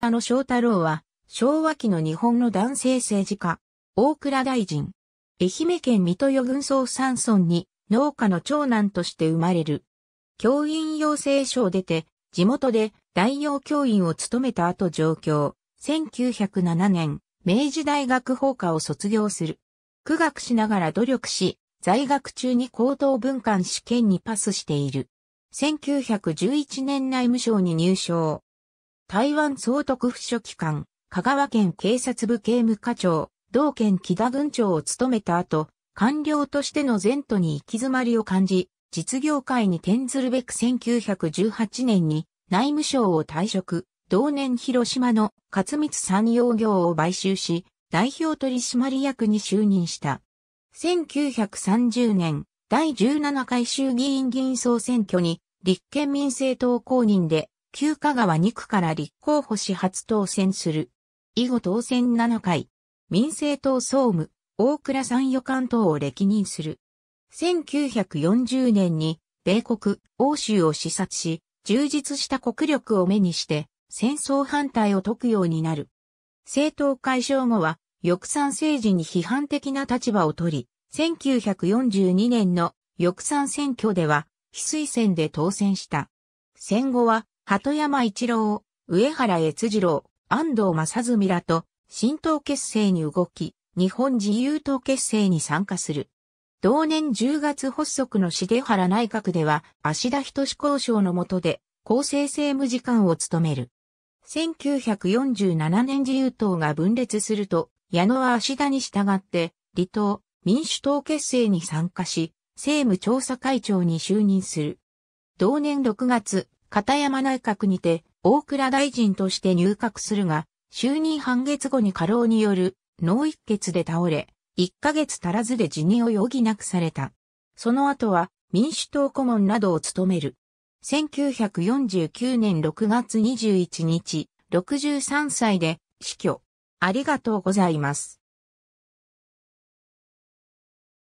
佐野翔太郎は、昭和期の日本の男性政治家、大倉大臣。愛媛県水戸与軍総山村に農家の長男として生まれる。教員養成所を出て、地元で代用教員を務めた後上京。1907年、明治大学法科を卒業する。苦学しながら努力し、在学中に高等文官試験にパスしている。1911年内務省に入省。台湾総督府書記官、香川県警察部刑務課長、同県木田郡長を務めた後、官僚としての前途に行き詰まりを感じ、実業界に転ずるべく1918年に内務省を退職、同年広島の勝光産業業を買収し、代表取締役に就任した。1930年、第17回衆議院議員総選挙に立憲民政党公認で旧香川2区から立候補し初当選する。以後当選7回、民政党総務、大倉参与官等を歴任する。1940年に、米国、欧州を視察し、充実した国力を目にして、戦争反対を解くようになる。政党解消後は、翼賛政治に批判的な立場を取り、1942年の翼賛選挙では、非推薦で当選した。戦後は、鳩山一郎、上原悦次郎、安藤正澄らと、新党結成に動き、日本自由党結成に参加する。同年10月発足の重原内閣では、足田仁交渉の下で、厚生政務次官を務める。1947年自由党が分裂すると、矢野は足田に従って、離党、民主党結成に参加し、政務調査会長に就任する。同年6月、片山内閣にて、大倉大臣として入閣するが、就任半月後に過労による脳一血で倒れ、1ヶ月足らずで辞任を余儀なくされた。その後は民主党顧問などを務める。1949年6月21日、63歳で死去。ありがとうございます。